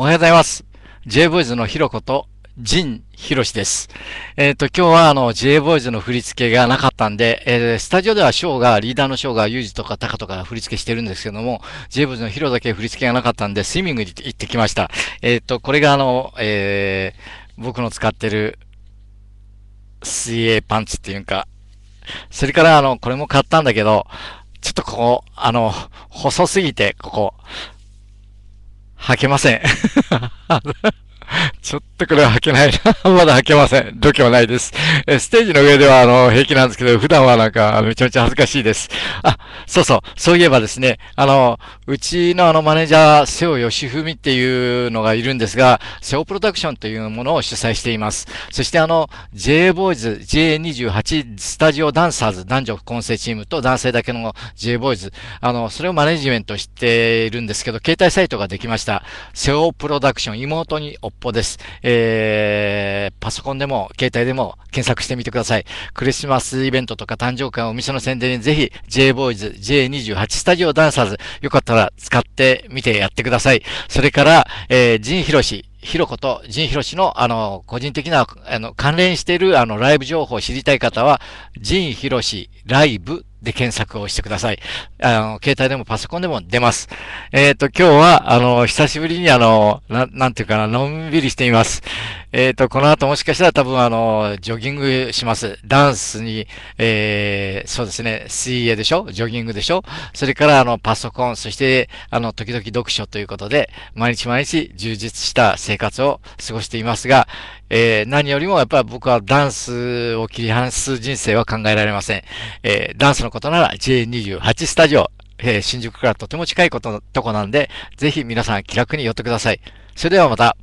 おはようございます。J-Boys のひろこと、ジン・ヒロシです。えっ、ー、と、今日はあの、J-Boys の振り付けがなかったんで、えー、スタジオではショーが、リーダーのショーが、ユージとかタカとか振り付けしてるんですけども、J-Boys のヒロだけ振り付けがなかったんで、スイミングに行ってきました。えっ、ー、と、これがあの、えー、僕の使ってる、水泳パンツっていうか、それからあの、これも買ったんだけど、ちょっとここ、あの、細すぎて、ここ、履けませんちょっとこれは履けないな。まだ履けません。度胸ないです。え、ステージの上ではあの、平気なんですけど、普段はなんか、めちゃめちゃ恥ずかしいです。あ、そうそう。そういえばですね、あの、うちのあの、マネージャー、瀬尾義文っていうのがいるんですが、瀬尾プロダクションというものを主催しています。そしてあの、j ボーイズ J28 スタジオダンサーズ、男女混成チームと男性だけの j ボーイズあの、それをマネジメントしているんですけど、携帯サイトができました。瀬尾プロダクション、妹におっぽです。。えー、パソコンでも携帯でも検索してみてください。クリスマスイベントとか誕生会、お店の宣伝にぜひ J-Boys、J28 スタジオダンサーズ、よかったら使ってみてやってください。それから、えー、ジンヒロシ、ひろこと、ジンヒロシの、あの、個人的な、あの、関連している、あの、ライブ情報を知りたい方は、ジンヒロシライブで検索をしてください。あの、携帯でもパソコンでも出ます。えっ、ー、と、今日は、あの、久しぶりにあの、な、なんていうかな、のんびりしています。えっ、ー、と、この後もしかしたら多分あの、ジョギングします。ダンスに、えー、そうですね、水泳でしょジョギングでしょそれからあの、パソコン、そして、あの、時々読書ということで、毎日毎日充実した生活を過ごしていますが、えー、何よりもやっぱり僕はダンスを切り離す人生は考えられません。えー、ダンスのことなら J28 スタジオ、えー、新宿からとても近いこと、とこなんで、ぜひ皆さん気楽に寄ってください。それではまた。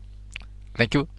Thank you.